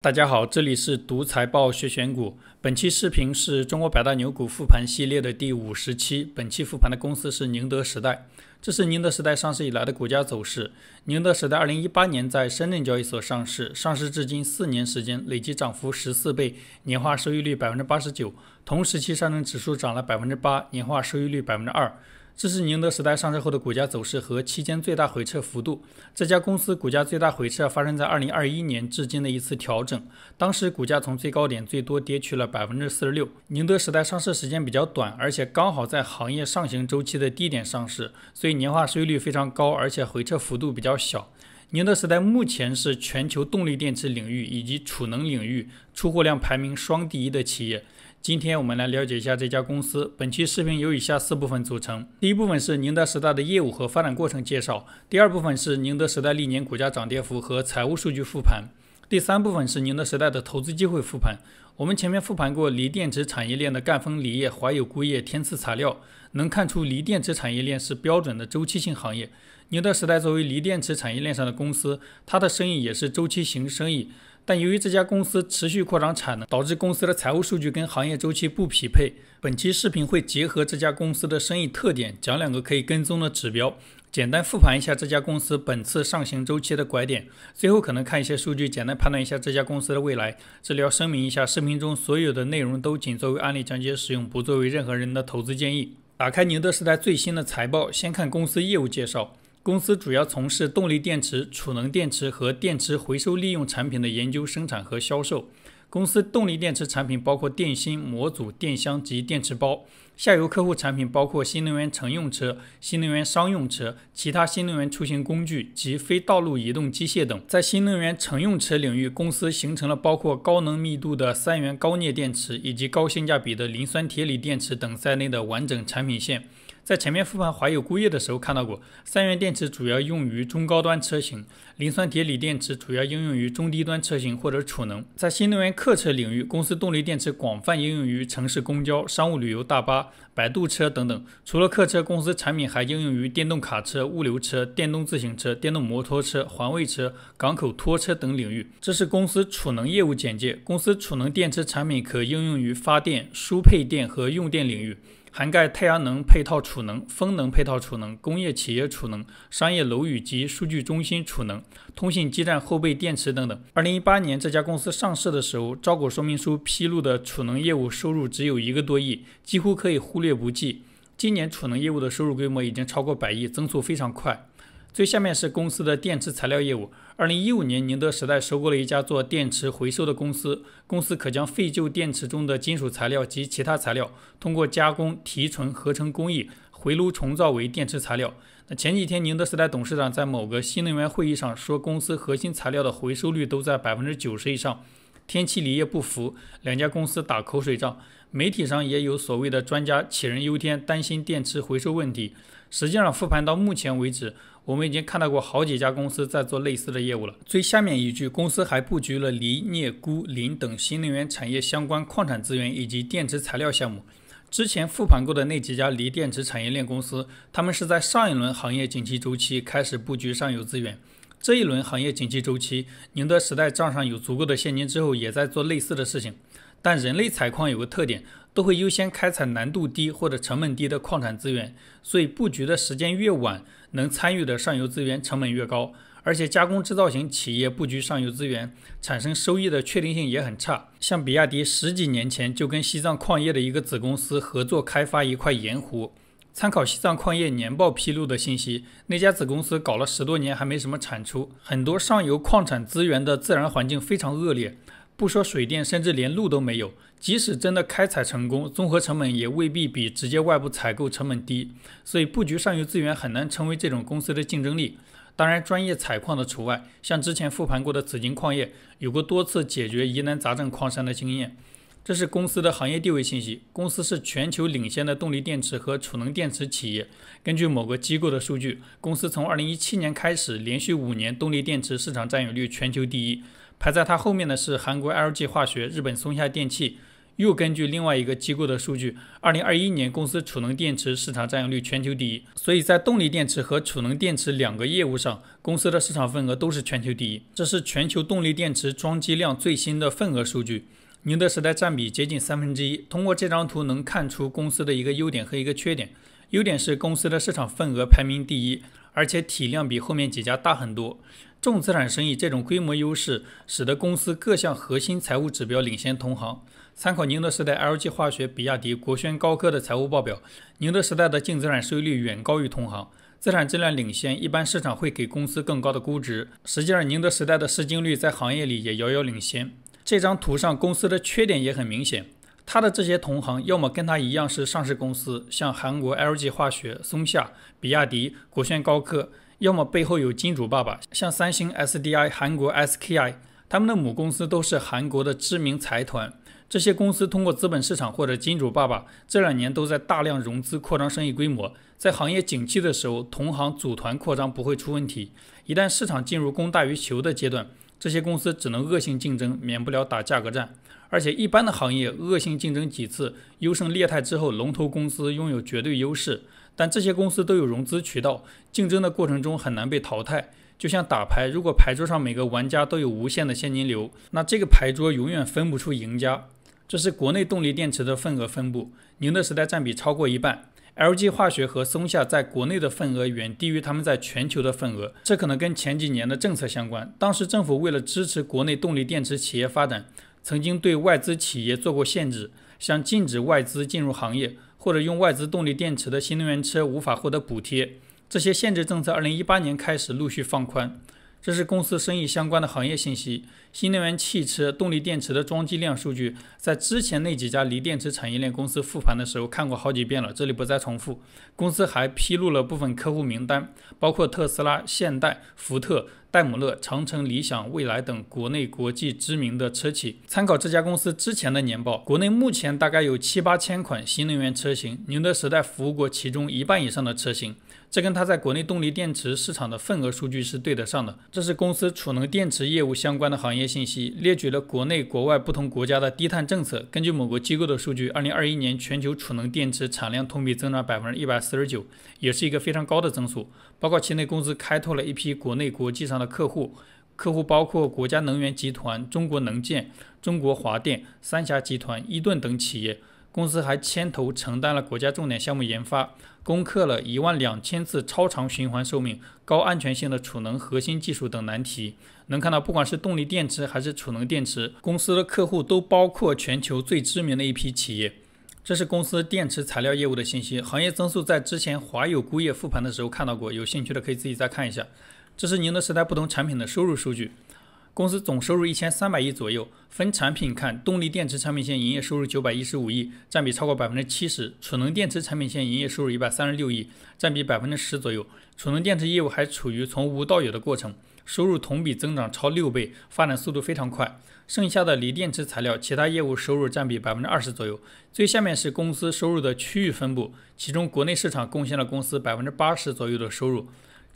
大家好，这里是读财报学选股。本期视频是中国百大牛股复盘系列的第五十期。本期复盘的公司是宁德时代。这是宁德时代上市以来的股价走势。宁德时代二零一八年在深圳交易所上市，上市至今四年时间，累计涨幅十四倍，年化收益率百分之八十九。同时期上证指数涨了百分之八，年化收益率百分之二。这是宁德时代上市后的股价走势和期间最大回撤幅度。这家公司股价最大回撤发生在二零二一年至今的一次调整，当时股价从最高点最多跌去了百分之四十六。宁德时代上市时间比较短，而且刚好在行业上行周期的低点上市，所以年化收益率非常高，而且回撤幅度比较小。宁德时代目前是全球动力电池领域以及储能领域出货量排名双第一的企业。今天我们来了解一下这家公司。本期视频由以下四部分组成：第一部分是宁德时代的业务和发展过程介绍；第二部分是宁德时代历年股价涨跌幅和财务数据复盘；第三部分是宁德时代的投资机会复盘。我们前面复盘过锂电池产业链的赣锋锂业、怀有钴业、天赐材料，能看出锂电池产业链是标准的周期性行业。宁德时代作为锂电池产业链上的公司，它的生意也是周期型生意。但由于这家公司持续扩张产能，导致公司的财务数据跟行业周期不匹配。本期视频会结合这家公司的生意特点，讲两个可以跟踪的指标，简单复盘一下这家公司本次上行周期的拐点，最后可能看一些数据，简单判断一下这家公司的未来。这里要声明一下，视频中所有的内容都仅作为案例讲解使用，不作为任何人的投资建议。打开宁德时代最新的财报，先看公司业务介绍。公司主要从事动力电池、储能电池和电池回收利用产品的研究、生产和销售。公司动力电池产品包括电芯、模组、电箱及电池包，下游客户产品包括新能源乘用车、新能源商用车、其他新能源出行工具及非道路移动机械等。在新能源乘用车领域，公司形成了包括高能密度的三元高镍电池以及高性价比的磷酸铁锂电池等在内的完整产品线。在前面复盘华友钴业的时候看到过，三元电池主要用于中高端车型，磷酸铁锂电池主要应用于中低端车型或者储能。在新能源客车领域，公司动力电池广泛应用于城市公交、商务旅游大巴、摆渡车等等。除了客车，公司产品还应用于电动卡车、物流车、电动自行车、电动摩托车、环卫车、港口拖车等领域。这是公司储能业务简介。公司储能电池产品可应用于发电、输配电和用电领域。涵盖太阳能配套储能、风能配套储能、工业企业储能、商业楼宇及数据中心储能、通信基站后备电池等等。二零一八年这家公司上市的时候，招股说明书披露的储能业务收入只有一个多亿，几乎可以忽略不计。今年储能业务的收入规模已经超过百亿，增速非常快。最下面是公司的电池材料业务。二零一五年，宁德时代收购了一家做电池回收的公司，公司可将废旧电池中的金属材料及其他材料，通过加工提纯合成工艺，回炉重造为电池材料。那前几天，宁德时代董事长在某个新能源会议上说，公司核心材料的回收率都在百分之九十以上。天齐锂业不服，两家公司打口水仗。媒体上也有所谓的专家杞人忧天，担心电池回收问题。实际上，复盘到目前为止。我们已经看到过好几家公司在做类似的业务了。最下面一句，公司还布局了锂、镍、钴、磷等新能源产业相关矿产资源以及电池材料项目。之前复盘过的那几家锂电池产业链公司，他们是在上一轮行业景气周期开始布局上游资源。这一轮行业景气周期，宁德时代账上有足够的现金之后，也在做类似的事情。但人类采矿有个特点。都会优先开采难度低或者成本低的矿产资源，所以布局的时间越晚，能参与的上游资源成本越高。而且加工制造型企业布局上游资源，产生收益的确定性也很差。像比亚迪十几年前就跟西藏矿业的一个子公司合作开发一块盐湖，参考西藏矿业年报披露的信息，那家子公司搞了十多年还没什么产出。很多上游矿产资源的自然环境非常恶劣。不说水电，甚至连路都没有。即使真的开采成功，综合成本也未必比直接外部采购成本低。所以，布局上游资源很难成为这种公司的竞争力。当然，专业采矿的除外。像之前复盘过的紫金矿业，有过多次解决疑难杂症矿山的经验。这是公司的行业地位信息。公司是全球领先的动力电池和储能电池企业。根据某个机构的数据，公司从2017年开始连续五年动力电池市场占有率全球第一。排在它后面的是韩国 LG 化学、日本松下电器。又根据另外一个机构的数据，二零二一年公司储能电池市场占有率全球第一，所以在动力电池和储能电池两个业务上，公司的市场份额都是全球第一。这是全球动力电池装机量最新的份额数据，宁德时代占比接近三分之一。通过这张图能看出公司的一个优点和一个缺点。优点是公司的市场份额排名第一，而且体量比后面几家大很多。重资产生意这种规模优势，使得公司各项核心财务指标领先同行。参考宁德时代、LG 化学、比亚迪、国轩高科的财务报表，宁德时代的净资产收益率远高于同行，资产质量领先，一般市场会给公司更高的估值。实际上，宁德时代的市净率在行业里也遥遥领先。这张图上公司的缺点也很明显，它的这些同行要么跟它一样是上市公司，像韩国 LG 化学、松下、比亚迪、国轩高科。要么背后有金主爸爸，像三星、SDI、韩国 SKI，他们的母公司都是韩国的知名财团。这些公司通过资本市场或者金主爸爸，这两年都在大量融资扩张生意规模。在行业景气的时候，同行组团扩张不会出问题。一旦市场进入供大于求的阶段，这些公司只能恶性竞争，免不了打价格战。而且一般的行业恶性竞争几次优胜劣汰之后，龙头公司拥有绝对优势。但这些公司都有融资渠道，竞争的过程中很难被淘汰。就像打牌，如果牌桌上每个玩家都有无限的现金流，那这个牌桌永远分不出赢家。这是国内动力电池的份额分布，宁德时代占比超过一半，LG 化学和松下在国内的份额远低于他们在全球的份额。这可能跟前几年的政策相关。当时政府为了支持国内动力电池企业发展，曾经对外资企业做过限制，像禁止外资进入行业。或者用外资动力电池的新能源车无法获得补贴，这些限制政策，二零一八年开始陆续放宽。这是公司生意相关的行业信息，新能源汽车动力电池的装机量数据，在之前那几家锂电池产业链公司复盘的时候看过好几遍了，这里不再重复。公司还披露了部分客户名单，包括特斯拉、现代、福特、戴姆勒、长城、理想、蔚来等国内国际知名的车企。参考这家公司之前的年报，国内目前大概有七八千款新能源车型，宁德时代服务过其中一半以上的车型。这跟它在国内动力电池市场的份额数据是对得上的。这是公司储能电池业务相关的行业信息，列举了国内国外不同国家的低碳政策。根据某个机构的数据，二零二一年全球储能电池产量同比增长百分之一百四十九，也是一个非常高的增速。报告期内，公司开拓了一批国内国际上的客户，客户包括国家能源集团、中国能建、中国华电、三峡集团、伊顿等企业。公司还牵头承担了国家重点项目研发。攻克了一万两千次超长循环寿命、高安全性的储能核心技术等难题。能看到，不管是动力电池还是储能电池，公司的客户都包括全球最知名的一批企业。这是公司电池材料业务的信息，行业增速在之前华友钴业复盘的时候看到过，有兴趣的可以自己再看一下。这是宁德时代不同产品的收入数据。公司总收入一千三百亿左右，分产品看，动力电池产品线营业收入九百一十五亿，占比超过百分之七十；储能电池产品线营业收入一百三十六亿，占比百分之十左右。储能电池业务还处于从无到有的过程，收入同比增长超六倍，发展速度非常快。剩下的锂电池材料其他业务收入占比百分之二十左右。最下面是公司收入的区域分布，其中国内市场贡献了公司百分之八十左右的收入。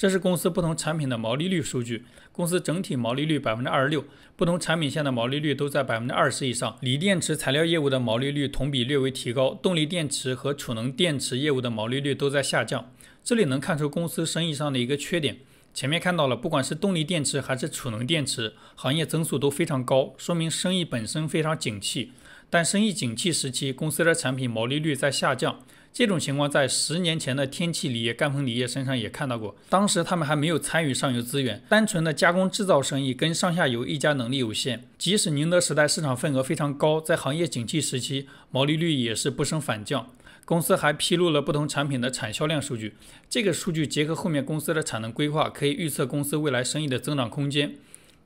这是公司不同产品的毛利率数据，公司整体毛利率百分之二十六，不同产品线的毛利率都在百分之二十以上。锂电池材料业务的毛利率同比略微提高，动力电池和储能电池业务的毛利率都在下降。这里能看出公司生意上的一个缺点。前面看到了，不管是动力电池还是储能电池，行业增速都非常高，说明生意本身非常景气。但生意景气时期，公司的产品毛利率在下降。这种情况在十年前的天气锂业、赣锋锂业身上也看到过。当时他们还没有参与上游资源，单纯的加工制造生意，跟上下游一家能力有限。即使宁德时代市场份额非常高，在行业景气时期，毛利率也是不升反降。公司还披露了不同产品的产销量数据，这个数据结合后面公司的产能规划，可以预测公司未来生意的增长空间。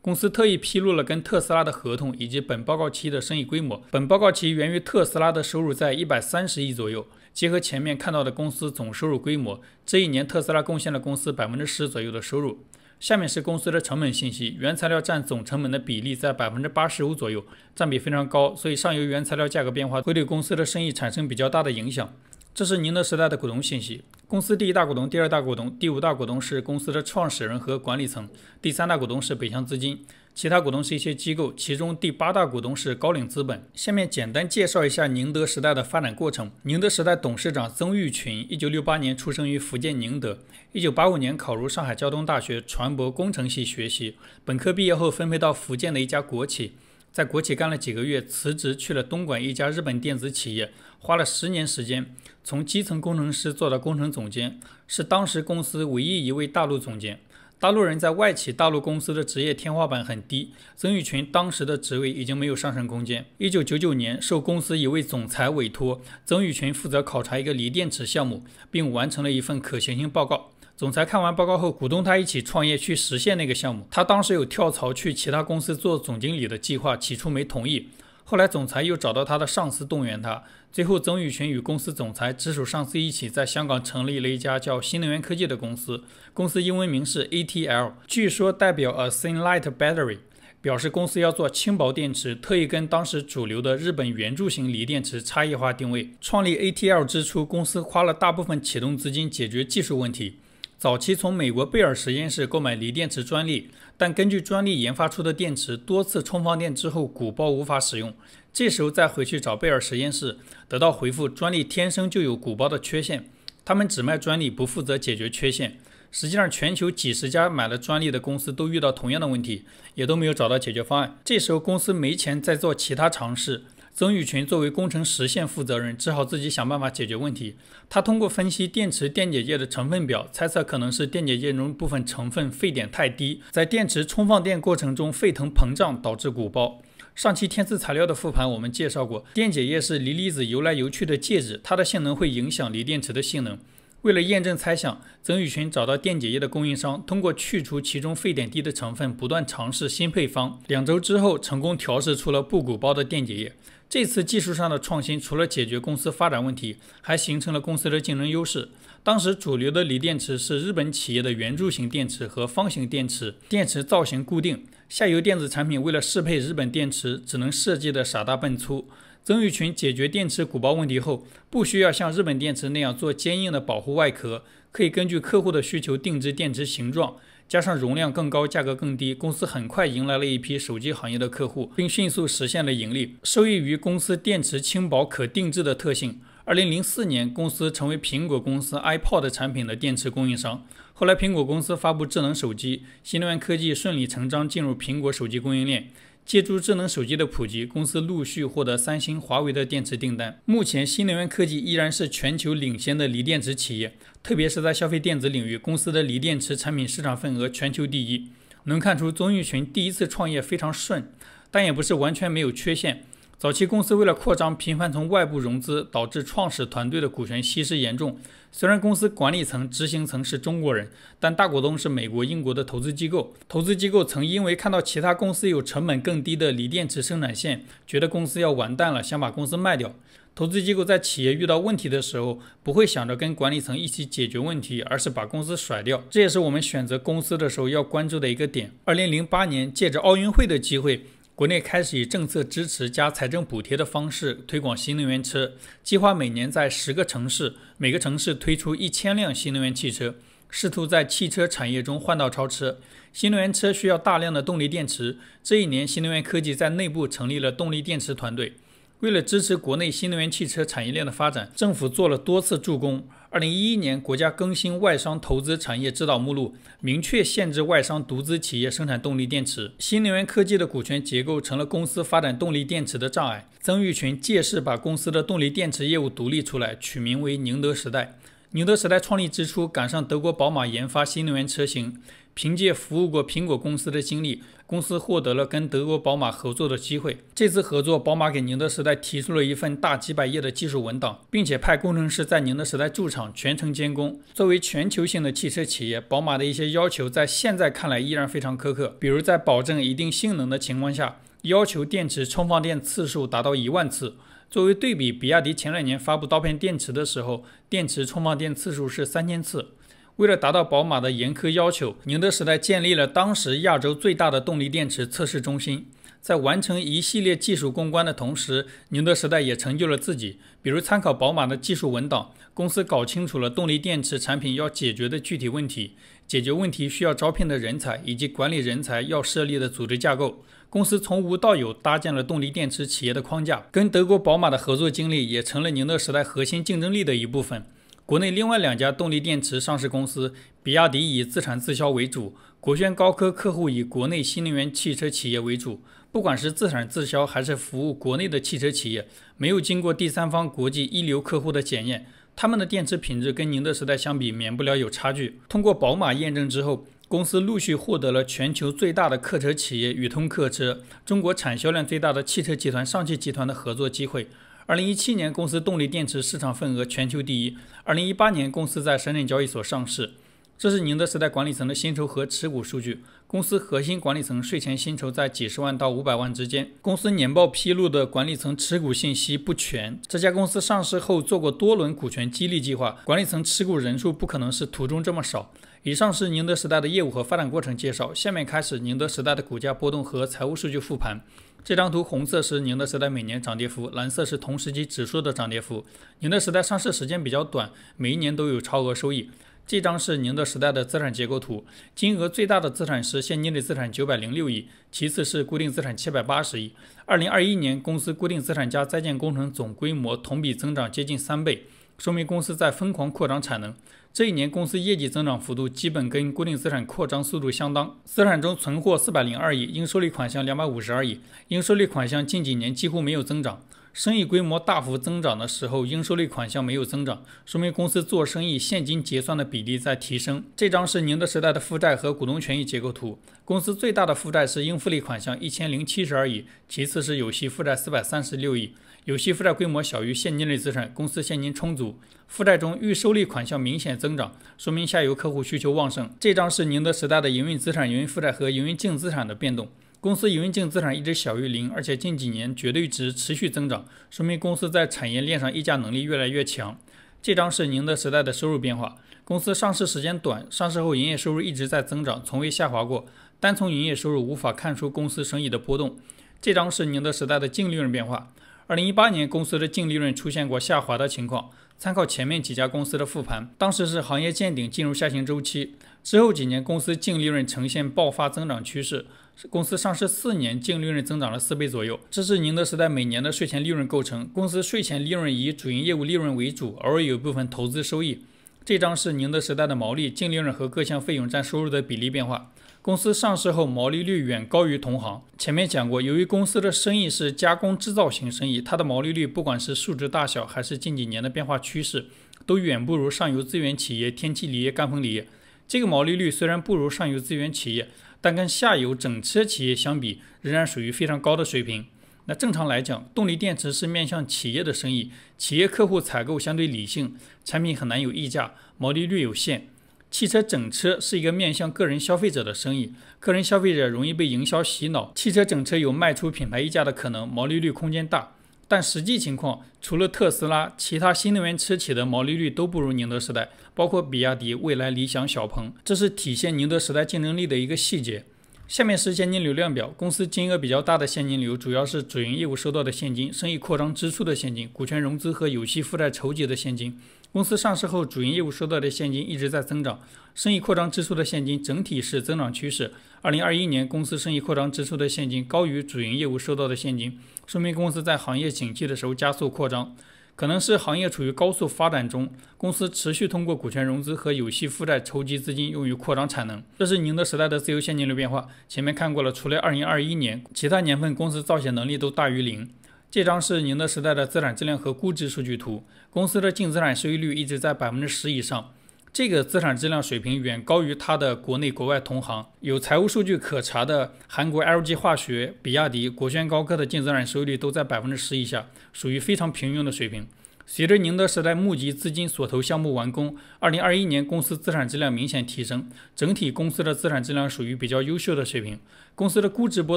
公司特意披露了跟特斯拉的合同以及本报告期的生意规模。本报告期源于特斯拉的收入在一百三十亿左右。结合前面看到的公司总收入规模，这一年特斯拉贡献了公司百分之十左右的收入。下面是公司的成本信息，原材料占总成本的比例在百分之八十五左右，占比非常高，所以上游原材料价格变化会对公司的生意产生比较大的影响。这是宁德时代的股东信息，公司第一大股东、第二大股东、第五大股东是公司的创始人和管理层，第三大股东是北向资金。其他股东是一些机构，其中第八大股东是高瓴资本。下面简单介绍一下宁德时代的发展过程。宁德时代董事长曾毓群，一九六八年出生于福建宁德，一九八五年考入上海交通大学船舶工程系学习，本科毕业后分配到福建的一家国企，在国企干了几个月，辞职去了东莞一家日本电子企业，花了十年时间从基层工程师做到工程总监，是当时公司唯一一位大陆总监。大陆人在外企、大陆公司的职业天花板很低。曾玉群当时的职位已经没有上升空间。一九九九年，受公司一位总裁委托，曾玉群负责考察一个锂电池项目，并完成了一份可行性报告。总裁看完报告后，鼓动他一起创业去实现那个项目。他当时有跳槽去其他公司做总经理的计划，起初没同意。后来，总裁又找到他的上司动员他，最后曾毓群与公司总裁直属上司一起在香港成立了一家叫新能源科技的公司，公司英文名是 ATL，据说代表 A Thin Light Battery，表示公司要做轻薄电池，特意跟当时主流的日本圆柱形锂电池差异化定位。创立 ATL 之初，公司花了大部分启动资金解决技术问题，早期从美国贝尔实验室购买锂电池专利。但根据专利研发出的电池，多次充放电之后鼓包无法使用。这时候再回去找贝尔实验室，得到回复：专利天生就有鼓包的缺陷，他们只卖专利，不负责解决缺陷。实际上，全球几十家买了专利的公司都遇到同样的问题，也都没有找到解决方案。这时候公司没钱再做其他尝试。曾宇群作为工程实现负责人，只好自己想办法解决问题。他通过分析电池电解液的成分表，猜测可能是电解液中部分成分沸点太低，在电池充放电过程中沸腾膨胀导致鼓包。上期天赐材料的复盘我们介绍过，电解液是锂离子游来游去的介质，它的性能会影响锂电池的性能。为了验证猜想，曾宇群找到电解液的供应商，通过去除其中沸点低的成分，不断尝试新配方。两周之后，成功调试出了不鼓包的电解液。这次技术上的创新，除了解决公司发展问题，还形成了公司的竞争优势。当时主流的锂电池是日本企业的圆柱形电池和方形电池，电池造型固定，下游电子产品为了适配日本电池，只能设计的傻大笨粗。曾玉群解决电池鼓包问题后，不需要像日本电池那样做坚硬的保护外壳，可以根据客户的需求定制电池形状。加上容量更高、价格更低，公司很快迎来了一批手机行业的客户，并迅速实现了盈利。受益于公司电池轻薄可定制的特性，2004年，公司成为苹果公司 iPod 产品的电池供应商。后来，苹果公司发布智能手机，新能源科技顺理成章进入苹果手机供应链。借助智能手机的普及，公司陆续获得三星、华为的电池订单。目前，新能源科技依然是全球领先的锂电池企业，特别是在消费电子领域，公司的锂电池产品市场份额全球第一。能看出宗玉群第一次创业非常顺，但也不是完全没有缺陷。早期公司为了扩张，频繁从外部融资，导致创始团队的股权稀释严重。虽然公司管理层、执行层是中国人，但大股东是美国、英国的投资机构。投资机构曾因为看到其他公司有成本更低的锂电池生产线，觉得公司要完蛋了，想把公司卖掉。投资机构在企业遇到问题的时候，不会想着跟管理层一起解决问题，而是把公司甩掉。这也是我们选择公司的时候要关注的一个点。二零零八年，借着奥运会的机会。国内开始以政策支持加财政补贴的方式推广新能源车，计划每年在十个城市，每个城市推出一千辆新能源汽车，试图在汽车产业中换道超车。新能源车需要大量的动力电池，这一年，新能源科技在内部成立了动力电池团队。为了支持国内新能源汽车产业链的发展，政府做了多次助攻。二零一一年，国家更新外商投资产业指导目录，明确限制外商独资企业生产动力电池。新能源科技的股权结构成了公司发展动力电池的障碍。曾毓群借势把公司的动力电池业务独立出来，取名为宁德时代。宁德时代创立之初，赶上德国宝马研发新能源车型，凭借服务过苹果公司的经历。公司获得了跟德国宝马合作的机会。这次合作，宝马给宁德时代提出了一份大几百页的技术文档，并且派工程师在宁德时代驻厂全程监工。作为全球性的汽车企业，宝马的一些要求在现在看来依然非常苛刻。比如，在保证一定性能的情况下，要求电池充放电次数达到一万次。作为对比，比亚迪前两年发布刀片电池的时候，电池充放电次数是三千次。为了达到宝马的严苛要求，宁德时代建立了当时亚洲最大的动力电池测试中心。在完成一系列技术攻关的同时，宁德时代也成就了自己。比如参考宝马的技术文档，公司搞清楚了动力电池产品要解决的具体问题，解决问题需要招聘的人才以及管理人才要设立的组织架构。公司从无到有搭建了动力电池企业的框架，跟德国宝马的合作经历也成了宁德时代核心竞争力的一部分。国内另外两家动力电池上市公司，比亚迪以自产自销为主，国轩高科客户以国内新能源汽车企业为主。不管是自产自销还是服务国内的汽车企业，没有经过第三方国际一流客户的检验，他们的电池品质跟宁德时代相比，免不了有差距。通过宝马验证之后，公司陆续获得了全球最大的客车企业宇通客车、中国产销量最大的汽车集团上汽集团的合作机会。二零一七年，公司动力电池市场份额全球第一。二零一八年，公司在深圳交易所上市。这是宁德时代管理层的薪酬和持股数据。公司核心管理层税前薪酬在几十万到五百万之间。公司年报披露的管理层持股信息不全。这家公司上市后做过多轮股权激励计划，管理层持股人数不可能是图中这么少。以上是宁德时代的业务和发展过程介绍。下面开始宁德时代的股价波动和财务数据复盘。这张图红色是宁德时代每年涨跌幅，蓝色是同时期指数的涨跌幅。宁德时代上市时间比较短，每一年都有超额收益。这张是宁德时代的资产结构图，金额最大的资产是现金类资产九百零六亿，其次是固定资产七百八十亿。二零二一年公司固定资产加在建工程总规模同比增长接近三倍。说明公司在疯狂扩张产能。这一年公司业绩增长幅度基本跟固定资产扩张速度相当。资产中存货四百零二亿，应收利款项两百五十二亿。应收利款项近几年几乎没有增长。生意规模大幅增长的时候，应收类款项没有增长，说明公司做生意现金结算的比例在提升。这张是宁德时代的负债和股东权益结构图。公司最大的负债是应付类款项一千零七十二亿，其次是有息负债四百三十六亿。有息负债规模小于现金类资产，公司现金充足。负债中预收利款项明显增长，说明下游客户需求旺盛。这张是宁德时代的营运资产、营运负债和营运净资产的变动。公司营运净资产一直小于零，而且近几年绝对值持续增长，说明公司在产业链上溢价能力越来越强。这张是宁德时代的收入变化。公司上市时间短，上市后营业收入一直在增长，从未下滑过。单从营业收入无法看出公司生意的波动。这张是宁德时代的净利润变化。二零一八年公司的净利润出现过下滑的情况，参考前面几家公司的复盘，当时是行业见顶进入下行周期，之后几年公司净利润呈现爆发增长趋势，公司上市四年净利润增长了四倍左右。这是宁德时代每年的税前利润构成，公司税前利润以主营业务利润为主，偶尔有部分投资收益。这张是宁德时代的毛利、净利润和各项费用占收入的比例变化。公司上市后毛利率远高于同行。前面讲过，由于公司的生意是加工制造型生意，它的毛利率不管是数值大小，还是近几年的变化趋势，都远不如上游资源企业天齐锂业、赣锋锂业。这个毛利率虽然不如上游资源企业，但跟下游整车企业相比，仍然属于非常高的水平。那正常来讲，动力电池是面向企业的生意，企业客户采购相对理性，产品很难有溢价，毛利率有限。汽车整车是一个面向个人消费者的生意，个人消费者容易被营销洗脑。汽车整车有卖出品牌溢价的可能，毛利率空间大。但实际情况，除了特斯拉，其他新能源车企的毛利率都不如宁德时代，包括比亚迪、未来、理想、小鹏。这是体现宁德时代竞争力的一个细节。下面是现金流量表，公司金额比较大的现金流主要是主营业务收到的现金、生意扩张支出的现金、股权融资和有息负债筹集的现金。公司上市后，主营业务收到的现金一直在增长，生意扩张支出的现金整体是增长趋势。二零二一年，公司生意扩张支出的现金高于主营业务收到的现金，说明公司在行业景气的时候加速扩张，可能是行业处于高速发展中，公司持续通过股权融资和有息负债筹集资金用于扩张产能。这是宁德时代的自由现金流变化，前面看过了，除了二零二一年，其他年份公司造血能力都大于零。这张是宁德时代的资产质量和估值数据图。公司的净资产收益率一直在百分之十以上，这个资产质量水平远高于它的国内国外同行。有财务数据可查的韩国 LG 化学、比亚迪、国轩高科的净资产收益率都在百分之十以下，属于非常平庸的水平。随着宁德时代募集资金所投项目完工，二零二一年公司资产质量明显提升，整体公司的资产质量属于比较优秀的水平。公司的估值波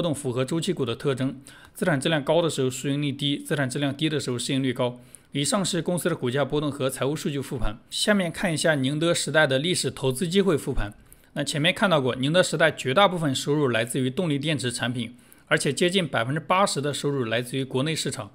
动符合周期股的特征，资产质量高的时候市盈率低，资产质量低的时候市盈率高。以上是公司的股价波动和财务数据复盘，下面看一下宁德时代的历史投资机会复盘。那前面看到过，宁德时代绝大部分收入来自于动力电池产品。而且接近百分之八十的收入来自于国内市场，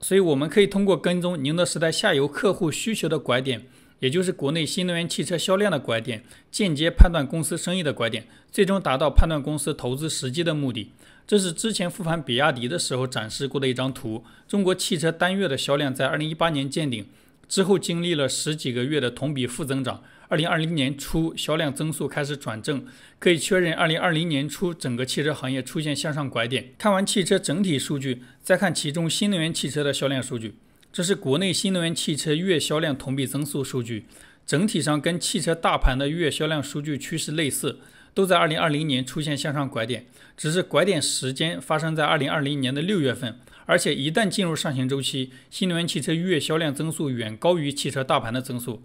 所以，我们可以通过跟踪宁德时代下游客户需求的拐点，也就是国内新能源汽车销量的拐点，间接判断公司生意的拐点，最终达到判断公司投资时机的目的。这是之前复盘比亚迪的时候展示过的一张图：中国汽车单月的销量在二零一八年见顶之后，经历了十几个月的同比负增长。二零二零年初，销量增速开始转正，可以确认二零二零年初整个汽车行业出现向上拐点。看完汽车整体数据，再看其中新能源汽车的销量数据，这是国内新能源汽车月销量同比增速数据，整体上跟汽车大盘的月销量数据趋势类似，都在二零二零年出现向上拐点，只是拐点时间发生在二零二零年的六月份，而且一旦进入上行周期，新能源汽车月销量增速远高于汽车大盘的增速。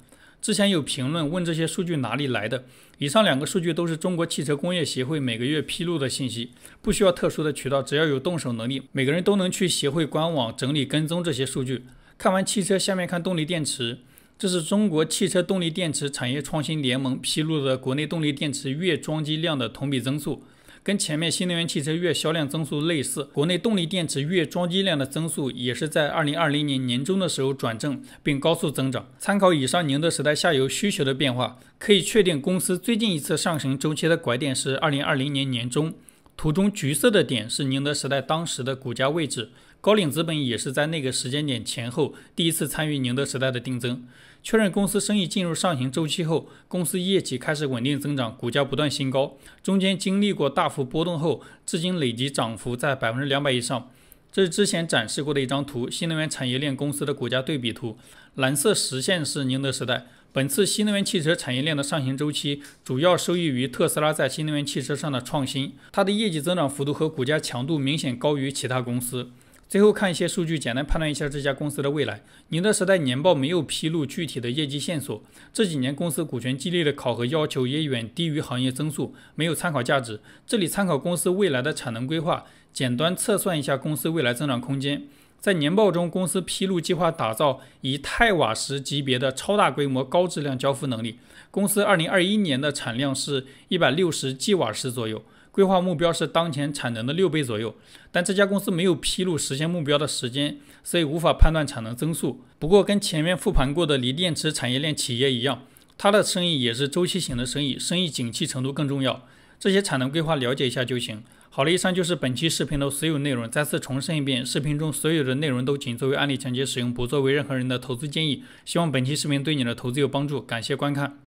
之前有评论问这些数据哪里来的，以上两个数据都是中国汽车工业协会每个月披露的信息，不需要特殊的渠道，只要有动手能力，每个人都能去协会官网整理跟踪这些数据。看完汽车，下面看动力电池，这是中国汽车动力电池产业创新联盟披露的国内动力电池月装机量的同比增速。跟前面新能源汽车月销量增速类似，国内动力电池月装机量的增速也是在二零二零年年中的时候转正并高速增长。参考以上宁德时代下游需求的变化，可以确定公司最近一次上行周期的拐点是二零二零年年中。图中橘色的点是宁德时代当时的股价位置，高瓴资本也是在那个时间点前后第一次参与宁德时代的定增，确认公司生意进入上行周期后，公司业绩开始稳定增长，股价不断新高，中间经历过大幅波动后，至今累计涨幅在百分之两百以上。这是之前展示过的一张图，新能源产业链公司的股价对比图，蓝色实线是宁德时代。本次新能源汽车产业链的上行周期，主要受益于特斯拉在新能源汽车上的创新，它的业绩增长幅度和股价强度明显高于其他公司。最后看一些数据，简单判断一下这家公司的未来。宁德时代年报没有披露具体的业绩线索，这几年公司股权激励的考核要求也远低于行业增速，没有参考价值。这里参考公司未来的产能规划，简单测算一下公司未来增长空间。在年报中，公司披露计划打造以太瓦时级别的超大规模高质量交付能力。公司2021年的产量是160 G 瓦时左右，规划目标是当前产能的六倍左右。但这家公司没有披露实现目标的时间，所以无法判断产能增速。不过，跟前面复盘过的锂电池产业链企业一样，它的生意也是周期型的生意，生意景气程度更重要。这些产能规划了解一下就行。好了，以上就是本期视频的所有内容。再次重申一遍，视频中所有的内容都仅作为案例讲解使用，不作为任何人的投资建议。希望本期视频对你的投资有帮助，感谢观看。